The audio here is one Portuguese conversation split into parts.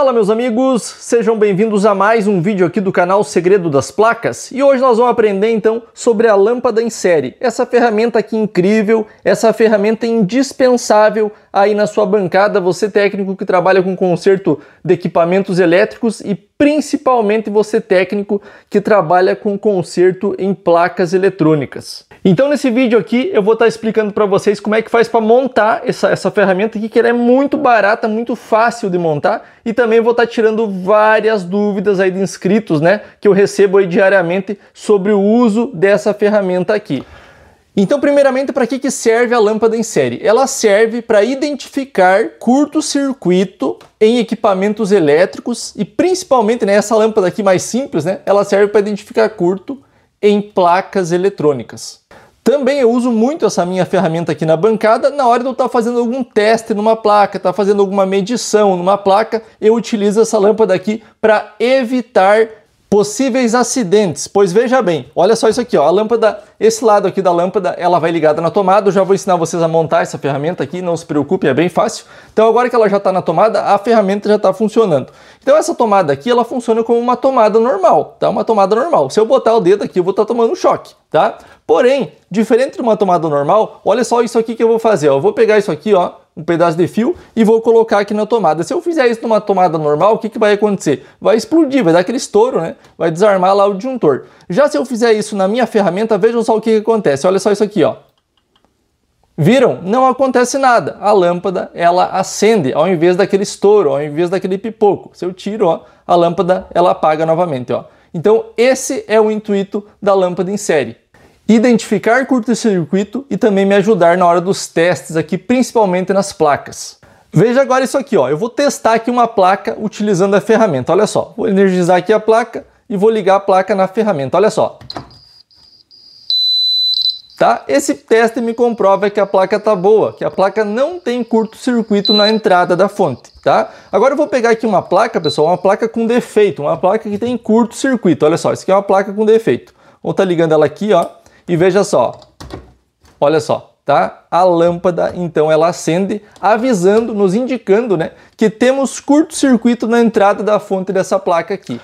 Fala meus amigos, sejam bem-vindos a mais um vídeo aqui do canal Segredo das Placas e hoje nós vamos aprender então sobre a lâmpada em série, essa ferramenta aqui incrível, essa ferramenta indispensável aí na sua bancada, você é técnico que trabalha com conserto de equipamentos elétricos e principalmente você é técnico que trabalha com conserto em placas eletrônicas. Então nesse vídeo aqui eu vou estar tá explicando para vocês como é que faz para montar essa, essa ferramenta aqui, que ela é muito barata, muito fácil de montar e também vou estar tá tirando várias dúvidas aí de inscritos, né, que eu recebo diariamente sobre o uso dessa ferramenta aqui. Então, primeiramente, para que, que serve a lâmpada em série? Ela serve para identificar curto-circuito em equipamentos elétricos e principalmente, né, essa lâmpada aqui mais simples, né, ela serve para identificar curto em placas eletrônicas. Também eu uso muito essa minha ferramenta aqui na bancada na hora de eu estar tá fazendo algum teste numa placa, estar tá fazendo alguma medição numa placa, eu utilizo essa lâmpada aqui para evitar Possíveis acidentes, pois veja bem, olha só isso aqui, ó, a lâmpada, esse lado aqui da lâmpada, ela vai ligada na tomada, eu já vou ensinar vocês a montar essa ferramenta aqui, não se preocupe, é bem fácil. Então agora que ela já está na tomada, a ferramenta já está funcionando. Então essa tomada aqui, ela funciona como uma tomada normal, tá? Uma tomada normal. Se eu botar o dedo aqui, eu vou estar tá tomando um choque, tá? Porém, diferente de uma tomada normal, olha só isso aqui que eu vou fazer, ó, eu vou pegar isso aqui, ó, um pedaço de fio e vou colocar aqui na tomada. Se eu fizer isso numa tomada normal, o que, que vai acontecer? Vai explodir, vai dar aquele estouro, né? Vai desarmar lá o disjuntor. Já se eu fizer isso na minha ferramenta, vejam só o que, que acontece. Olha só isso aqui, ó. Viram? Não acontece nada. A lâmpada, ela acende ao invés daquele estouro, ao invés daquele pipoco. Se eu tiro, ó, a lâmpada, ela apaga novamente, ó. Então, esse é o intuito da lâmpada em série identificar curto-circuito e também me ajudar na hora dos testes aqui, principalmente nas placas. Veja agora isso aqui, ó. eu vou testar aqui uma placa utilizando a ferramenta, olha só. Vou energizar aqui a placa e vou ligar a placa na ferramenta, olha só. Tá? Esse teste me comprova que a placa tá boa, que a placa não tem curto-circuito na entrada da fonte, tá? Agora eu vou pegar aqui uma placa, pessoal, uma placa com defeito, uma placa que tem curto-circuito. Olha só, isso aqui é uma placa com defeito. Vou estar tá ligando ela aqui, ó, e veja só, olha só, tá? A lâmpada então ela acende, avisando, nos indicando, né, que temos curto-circuito na entrada da fonte dessa placa aqui.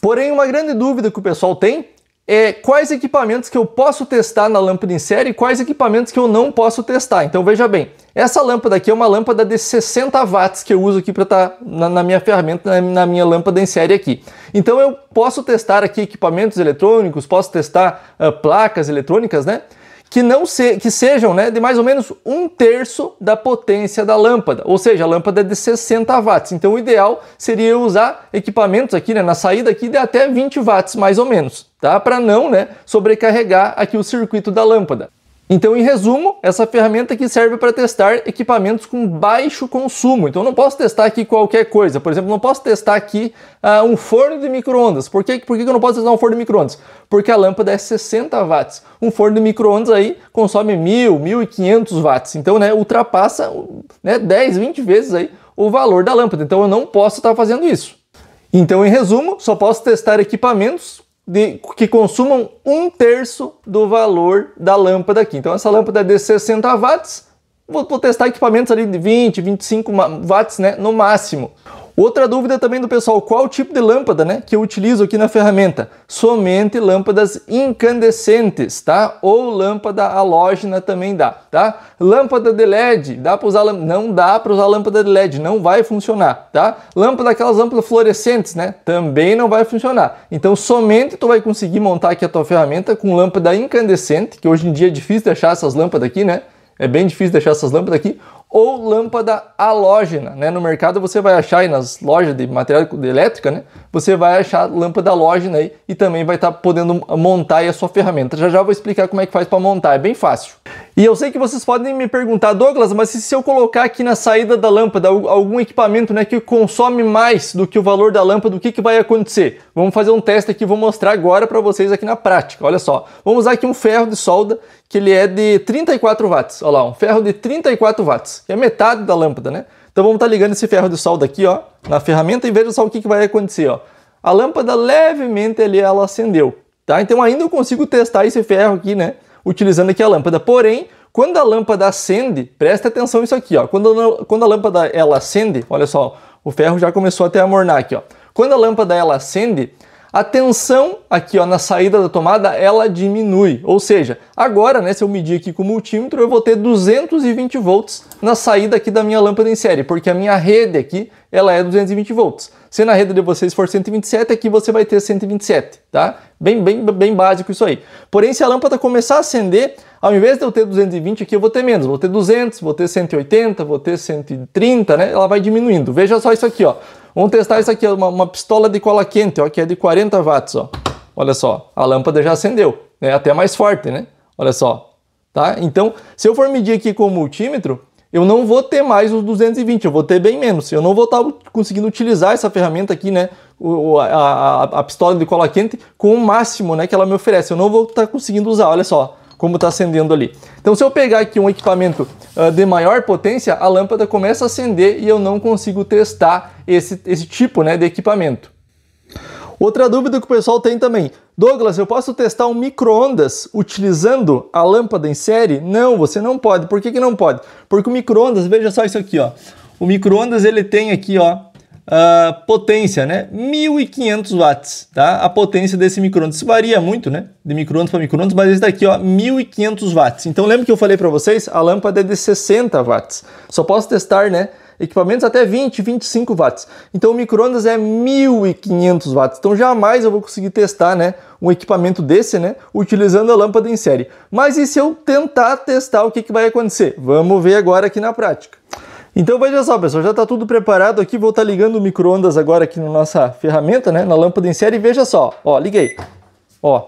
Porém, uma grande dúvida que o pessoal tem é, quais equipamentos que eu posso testar na lâmpada em série e quais equipamentos que eu não posso testar. Então veja bem, essa lâmpada aqui é uma lâmpada de 60 watts que eu uso aqui para estar tá na, na, minha ferramenta, na, na, minha lâmpada em série aqui. Então eu posso testar aqui equipamentos eletrônicos, posso testar uh, placas eletrônicas, né? que não se, que sejam né, de mais ou menos um terço da potência da lâmpada, ou seja, a lâmpada é de 60 watts. Então o ideal seria usar equipamentos aqui né, na saída aqui de até 20 watts mais ou menos, tá? Para não né, sobrecarregar aqui o circuito da lâmpada. Então, em resumo, essa ferramenta aqui serve para testar equipamentos com baixo consumo. Então, eu não posso testar aqui qualquer coisa. Por exemplo, não posso testar aqui uh, um forno de microondas. Por, que, por que eu não posso testar um forno de microondas? Porque a lâmpada é 60 watts. Um forno de microondas aí consome 1.000, 1.500 watts. Então, né, ultrapassa né, 10, 20 vezes aí o valor da lâmpada. Então, eu não posso estar tá fazendo isso. Então, em resumo, só posso testar equipamentos de, que consumam um terço do valor da lâmpada aqui. Então essa lâmpada é de 60 watts, vou, vou testar equipamentos ali de 20, 25 watts né, no máximo. Outra dúvida também do pessoal, qual o tipo de lâmpada né, que eu utilizo aqui na ferramenta? Somente lâmpadas incandescentes, tá? Ou lâmpada halógena também dá, tá? Lâmpada de LED, dá para usar não dá para usar lâmpada de LED, não vai funcionar, tá? Lâmpada aquelas lâmpadas fluorescentes, né? Também não vai funcionar. Então somente tu vai conseguir montar aqui a tua ferramenta com lâmpada incandescente, que hoje em dia é difícil deixar essas lâmpadas aqui, né? É bem difícil deixar essas lâmpadas aqui, ou lâmpada halógena. Né? No mercado você vai achar, e nas lojas de material de elétrica, né? você vai achar lâmpada halógena aí, e também vai estar tá podendo montar a sua ferramenta. Já já vou explicar como é que faz para montar, é bem fácil. E eu sei que vocês podem me perguntar, Douglas, mas se eu colocar aqui na saída da lâmpada algum equipamento né, que consome mais do que o valor da lâmpada, o que, que vai acontecer? Vamos fazer um teste aqui, vou mostrar agora para vocês aqui na prática. Olha só, vamos usar aqui um ferro de solda que ele é de 34 watts. Olha lá, um ferro de 34 watts, que é metade da lâmpada, né? Então vamos estar tá ligando esse ferro de solda aqui, ó, na ferramenta e veja só o que, que vai acontecer, ó. A lâmpada levemente ali ela acendeu, tá? Então ainda eu consigo testar esse ferro aqui, né? utilizando aqui a lâmpada. Porém, quando a lâmpada acende, presta atenção nisso aqui, ó. Quando, quando a lâmpada ela acende, olha só, o ferro já começou até a mornar aqui, ó. Quando a lâmpada ela acende, a tensão aqui ó, na saída da tomada ela diminui, ou seja, agora né, se eu medir aqui com o multímetro eu vou ter 220 volts na saída aqui da minha lâmpada em série, porque a minha rede aqui ela é 220 volts. Se na rede de vocês for 127, aqui você vai ter 127, tá? Bem, bem, bem básico isso aí. Porém, se a lâmpada começar a acender, ao invés de eu ter 220 aqui, eu vou ter menos. Vou ter 200, vou ter 180, vou ter 130, né? Ela vai diminuindo. Veja só isso aqui, ó. Vamos testar isso aqui, uma, uma pistola de cola quente, ó, que é de 40 watts, ó. Olha só, a lâmpada já acendeu. É até mais forte, né? Olha só, tá? Então, se eu for medir aqui com o multímetro, eu não vou ter mais os 220, eu vou ter bem menos. Eu não vou estar conseguindo utilizar essa ferramenta aqui, né? a, a, pistola de cola quente com o máximo né, que ela me oferece. Eu não vou estar tá conseguindo usar, olha só como está acendendo ali. Então se eu pegar aqui um equipamento uh, de maior potência, a lâmpada começa a acender e eu não consigo testar esse, esse tipo né, de equipamento. Outra dúvida que o pessoal tem também, Douglas, eu posso testar um micro-ondas utilizando a lâmpada em série? Não, você não pode. Por que, que não pode? Porque o micro-ondas, veja só isso aqui, ó. O micro-ondas ele tem aqui, ó, Uh, potência, né? 1500 watts, tá? A potência desse microondas Isso varia muito, né? De microondas para microondas mas esse daqui, ó, 1500 watts. Então lembra que eu falei para vocês? A lâmpada é de 60 watts. Só posso testar, né? Equipamentos até 20, 25 watts. Então o microondas é 1500 watts. Então jamais eu vou conseguir testar, né? Um equipamento desse, né? Utilizando a lâmpada em série. Mas e se eu tentar testar, o que, que vai acontecer? Vamos ver agora aqui na prática. Então veja só, pessoal, já está tudo preparado aqui. Vou estar tá ligando o micro-ondas agora aqui na nossa ferramenta, né? Na lâmpada em série. E veja só, ó, liguei. Ó,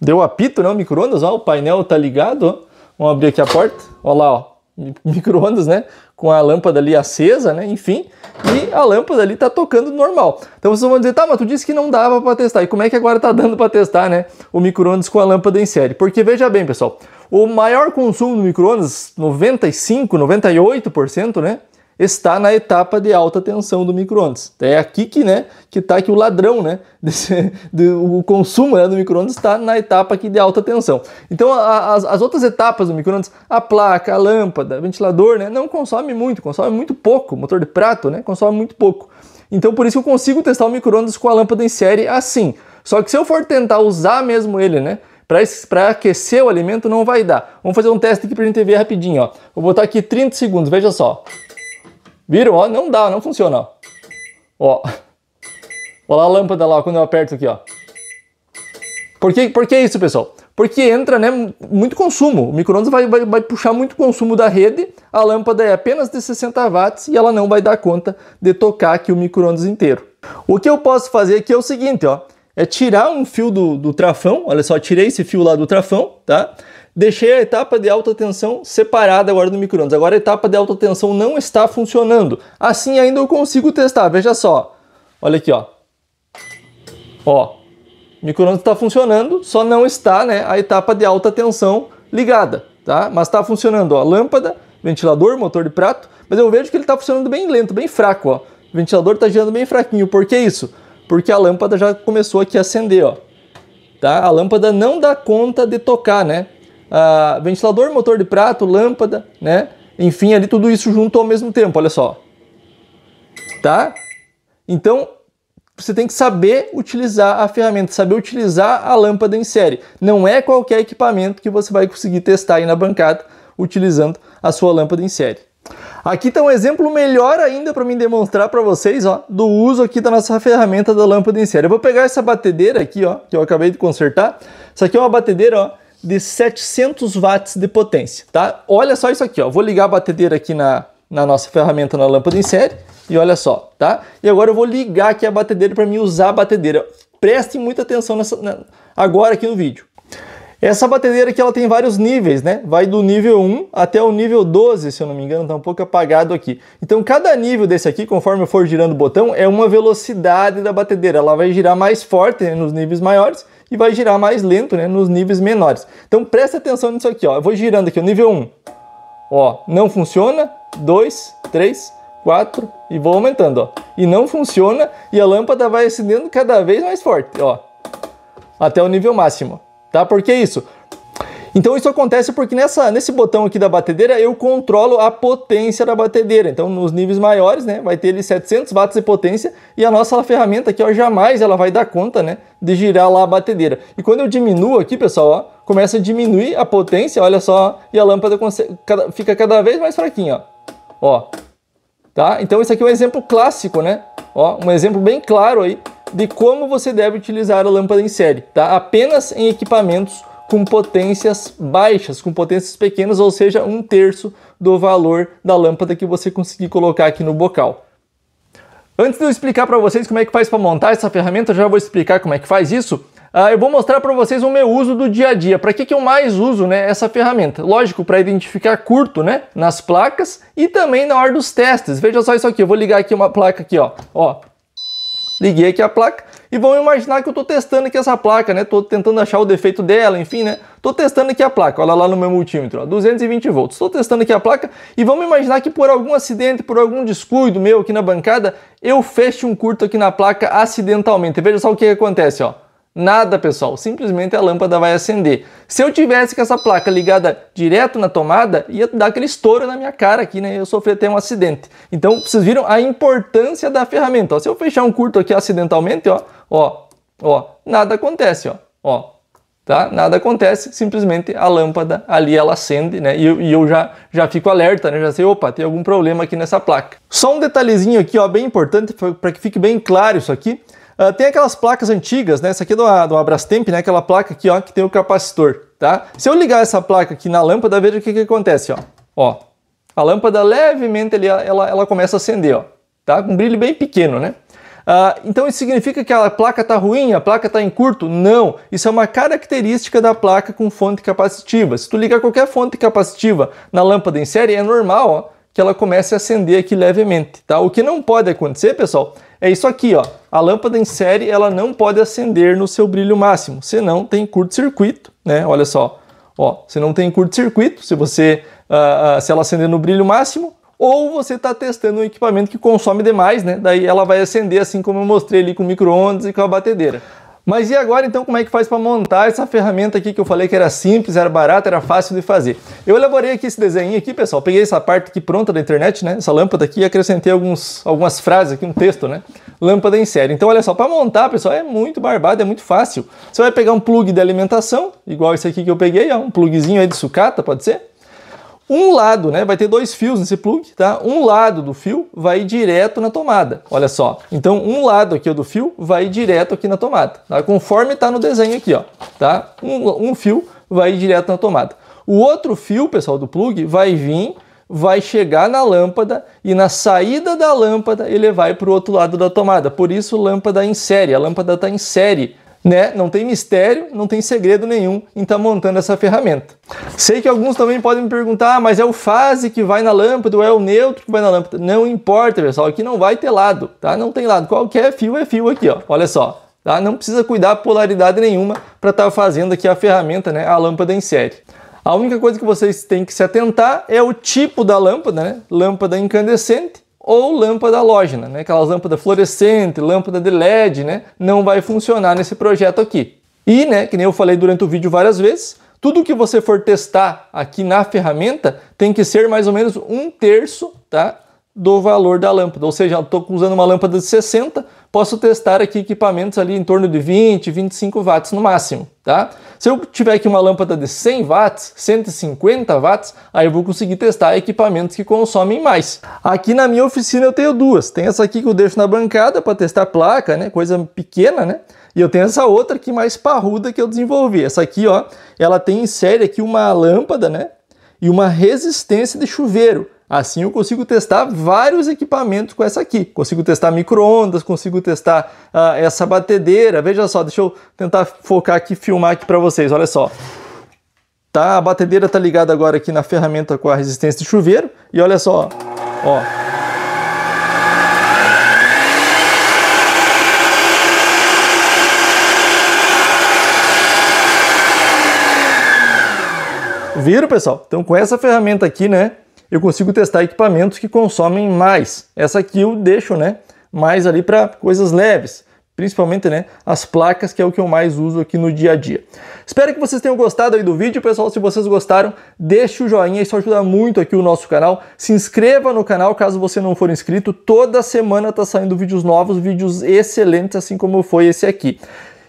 deu apito, né? O micro-ondas, ó, o painel está ligado. Ó. Vamos abrir aqui a porta. Ó lá, ó, micro-ondas, né? Com a lâmpada ali acesa, né? Enfim, e a lâmpada ali está tocando normal. Então vocês vão dizer, tá, mas tu disse que não dava para testar. E como é que agora está dando para testar, né? O micro-ondas com a lâmpada em série? Porque veja bem, pessoal, o maior consumo do microondas, 95, 98%, né, está na etapa de alta tensão do microondas. É aqui que, né, que tá aqui o ladrão, né, desse, do, o consumo né, do microondas está na etapa aqui de alta tensão. Então, a, as, as outras etapas do microondas, a placa, a lâmpada, ventilador, né, não consome muito, consome muito pouco. Motor de prato, né, consome muito pouco. Então, por isso que eu consigo testar o microondas com a lâmpada em série assim. Só que se eu for tentar usar mesmo ele, né, para aquecer o alimento não vai dar. Vamos fazer um teste aqui para a gente ver rapidinho. Ó. Vou botar aqui 30 segundos, veja só. Viram? Ó, não dá, não funciona. Ó. ó. Olha a lâmpada lá, quando eu aperto aqui. Ó. Por, que, por que isso, pessoal? Porque entra né, muito consumo. O micro-ondas vai, vai, vai puxar muito consumo da rede. A lâmpada é apenas de 60 watts e ela não vai dar conta de tocar aqui o micro-ondas inteiro. O que eu posso fazer aqui é o seguinte, ó é tirar um fio do, do trafão, olha só, tirei esse fio lá do trafão, tá? Deixei a etapa de alta tensão separada agora do micro-ondas. Agora a etapa de alta tensão não está funcionando. Assim ainda eu consigo testar, veja só. Olha aqui, ó. Ó, micro-ondas está funcionando, só não está né, a etapa de alta tensão ligada, tá? Mas está funcionando, ó, lâmpada, ventilador, motor de prato, mas eu vejo que ele está funcionando bem lento, bem fraco, ó. O ventilador está girando bem fraquinho, por que isso? porque a lâmpada já começou aqui a acender, ó. Tá? A lâmpada não dá conta de tocar, né? Ah, ventilador, motor de prato, lâmpada, né? Enfim, ali tudo isso junto ao mesmo tempo, olha só. Tá? Então, você tem que saber utilizar a ferramenta, saber utilizar a lâmpada em série. Não é qualquer equipamento que você vai conseguir testar aí na bancada utilizando a sua lâmpada em série. Aqui tem tá um exemplo melhor ainda para mim demonstrar para vocês, ó, do uso aqui da nossa ferramenta da lâmpada em série. Eu vou pegar essa batedeira aqui, ó, que eu acabei de consertar. Isso aqui é uma batedeira, ó, de 700 watts de potência, tá? Olha só isso aqui, ó. Vou ligar a batedeira aqui na, na nossa ferramenta na lâmpada em série e olha só, tá? E agora eu vou ligar aqui a batedeira para mim usar a batedeira. Prestem muita atenção nessa, agora aqui no vídeo. Essa batedeira aqui ela tem vários níveis, né? Vai do nível 1 até o nível 12, se eu não me engano, tá um pouco apagado aqui. Então cada nível desse aqui, conforme eu for girando o botão, é uma velocidade da batedeira. Ela vai girar mais forte né, nos níveis maiores e vai girar mais lento né, nos níveis menores. Então presta atenção nisso aqui, ó. Eu vou girando aqui o nível 1. Ó, não funciona. 2, 3, 4 e vou aumentando, ó. E não funciona e a lâmpada vai acendendo cada vez mais forte, ó. Até o nível máximo tá? Por que isso? Então isso acontece porque nessa, nesse botão aqui da batedeira eu controlo a potência da batedeira. Então nos níveis maiores, né, vai ter ele 700 watts de potência e a nossa ferramenta aqui, ó, jamais ela vai dar conta, né, de girar lá a batedeira. E quando eu diminuo aqui, pessoal, ó, começa a diminuir a potência, olha só, e a lâmpada fica cada vez mais fraquinha, ó. ó. Tá? Então isso aqui é um exemplo clássico, né? Ó, um exemplo bem claro aí de como você deve utilizar a lâmpada em série, tá? Apenas em equipamentos com potências baixas, com potências pequenas, ou seja, um terço do valor da lâmpada que você conseguir colocar aqui no bocal. Antes de eu explicar para vocês como é que faz para montar essa ferramenta, eu já vou explicar como é que faz isso. Uh, eu vou mostrar para vocês o meu uso do dia a dia. Para que, que eu mais uso né, essa ferramenta? Lógico, para identificar curto né, nas placas e também na hora dos testes. Veja só isso aqui. Eu vou ligar aqui uma placa aqui, ó. ó Liguei aqui a placa e vão imaginar que eu estou testando aqui essa placa, né? Estou tentando achar o defeito dela, enfim, né? Estou testando aqui a placa, olha lá no meu multímetro, ó, 220 volts. Estou testando aqui a placa e vamos imaginar que por algum acidente, por algum descuido meu aqui na bancada, eu feche um curto aqui na placa acidentalmente. Veja só o que, que acontece, ó. Nada, pessoal, simplesmente a lâmpada vai acender. Se eu tivesse com essa placa ligada direto na tomada, ia dar aquele estouro na minha cara aqui, né? Eu sofri até um acidente. Então, vocês viram a importância da ferramenta. Ó, se eu fechar um curto aqui acidentalmente, ó, ó, ó, nada acontece, ó, ó, tá? Nada acontece, simplesmente a lâmpada ali ela acende, né? E eu, e eu, já, já fico alerta, né? Já sei, opa, tem algum problema aqui nessa placa. Só um detalhezinho aqui, ó, bem importante, para que fique bem claro isso aqui. Uh, tem aquelas placas antigas, né? Essa aqui é do, do Abrastemp, né? Aquela placa aqui, ó, que tem o capacitor, tá? Se eu ligar essa placa aqui na lâmpada, veja o que, que acontece, ó. Ó, a lâmpada levemente ali, ela, ela começa a acender, ó. Tá? Com um brilho bem pequeno, né? Uh, então isso significa que a placa está ruim, a placa está em curto? Não, isso é uma característica da placa com fonte capacitiva. Se tu ligar qualquer fonte capacitiva na lâmpada em série, é normal ó, que ela comece a acender aqui levemente. Tá? O que não pode acontecer, pessoal, é isso aqui, ó. A lâmpada em série ela não pode acender no seu brilho máximo, senão tem curto-circuito, né? Olha só, ó, você não tem curto-circuito se você uh, uh, se ela acender no brilho máximo, ou você está testando um equipamento que consome demais, né? Daí ela vai acender assim como eu mostrei ali com micro-ondas e com a batedeira. Mas e agora então como é que faz para montar essa ferramenta aqui que eu falei que era simples, era barata, era fácil de fazer? Eu elaborei aqui esse desenho aqui, pessoal, peguei essa parte aqui pronta da internet, né? Essa lâmpada aqui e acrescentei alguns, algumas frases aqui, um texto, né? Lâmpada em série. Então olha só, para montar, pessoal, é muito barbado, é muito fácil. Você vai pegar um plug de alimentação, igual esse aqui que eu peguei, ó, é um plugzinho aí de sucata, pode ser? um lado, né? Vai ter dois fios nesse plug, tá? Um lado do fio vai direto na tomada. Olha só. Então, um lado aqui do fio vai direto aqui na tomada, tá? Conforme tá no desenho aqui, ó, tá? Um, um fio vai direto na tomada. O outro fio, pessoal, do plug vai vir, vai chegar na lâmpada e na saída da lâmpada ele vai para o outro lado da tomada. Por isso, lâmpada em série. A lâmpada está em série né? Não tem mistério, não tem segredo nenhum em estar tá montando essa ferramenta. Sei que alguns também podem me perguntar, ah, mas é o fase que vai na lâmpada ou é o neutro que vai na lâmpada? Não importa, pessoal, aqui não vai ter lado, tá? Não tem lado, qualquer fio é fio aqui, ó. Olha só, tá? Não precisa cuidar polaridade nenhuma para estar tá fazendo aqui a ferramenta, né? A lâmpada em série. A única coisa que vocês têm que se atentar é o tipo da lâmpada, né? Lâmpada incandescente ou lâmpada halógena, né? aquelas lâmpadas fluorescente, lâmpada de LED, né? não vai funcionar nesse projeto aqui. E, né, que nem eu falei durante o vídeo várias vezes, tudo que você for testar aqui na ferramenta tem que ser mais ou menos um terço tá, do valor da lâmpada. Ou seja, estou usando uma lâmpada de 60, posso testar aqui equipamentos ali em torno de 20, 25 watts no máximo, tá? Se eu tiver aqui uma lâmpada de 100 watts, 150 watts, aí eu vou conseguir testar equipamentos que consomem mais. Aqui na minha oficina eu tenho duas. Tem essa aqui que eu deixo na bancada para testar placa, né? Coisa pequena, né? E eu tenho essa outra aqui mais parruda que eu desenvolvi. Essa aqui, ó, ela tem em série aqui uma lâmpada, né? E uma resistência de chuveiro. Assim eu consigo testar vários equipamentos com essa aqui. Consigo testar micro-ondas, consigo testar ah, essa batedeira. Veja só, deixa eu tentar focar aqui, filmar aqui para vocês, olha só. Tá, a batedeira está ligada agora aqui na ferramenta com a resistência de chuveiro. E olha só, ó. Viram, pessoal? Então com essa ferramenta aqui, né, eu consigo testar equipamentos que consomem mais. Essa aqui eu deixo né, mais ali para coisas leves, principalmente né, as placas, que é o que eu mais uso aqui no dia a dia. Espero que vocês tenham gostado aí do vídeo, pessoal. Se vocês gostaram, deixe o joinha, isso ajuda muito aqui o nosso canal. Se inscreva no canal caso você não for inscrito. Toda semana está saindo vídeos novos, vídeos excelentes, assim como foi esse aqui.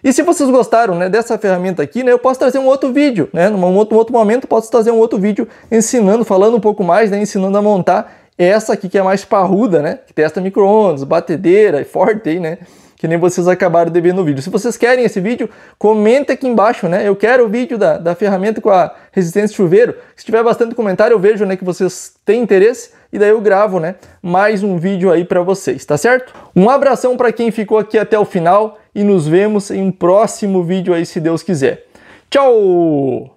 E se vocês gostaram né, dessa ferramenta aqui, né, eu posso trazer um outro vídeo, né, num outro, um outro momento posso trazer um outro vídeo ensinando, falando um pouco mais, né, ensinando a montar essa aqui que é mais parruda, né, que testa micro-ondas, batedeira, e forte né, que nem vocês acabaram de ver no vídeo. Se vocês querem esse vídeo, comenta aqui embaixo, né? Eu quero o vídeo da, da ferramenta com a resistência chuveiro. Se tiver bastante comentário, eu vejo né, que vocês têm interesse e daí eu gravo né, mais um vídeo aí para vocês, tá certo? Um abração para quem ficou aqui até o final e nos vemos em um próximo vídeo aí, se Deus quiser. Tchau!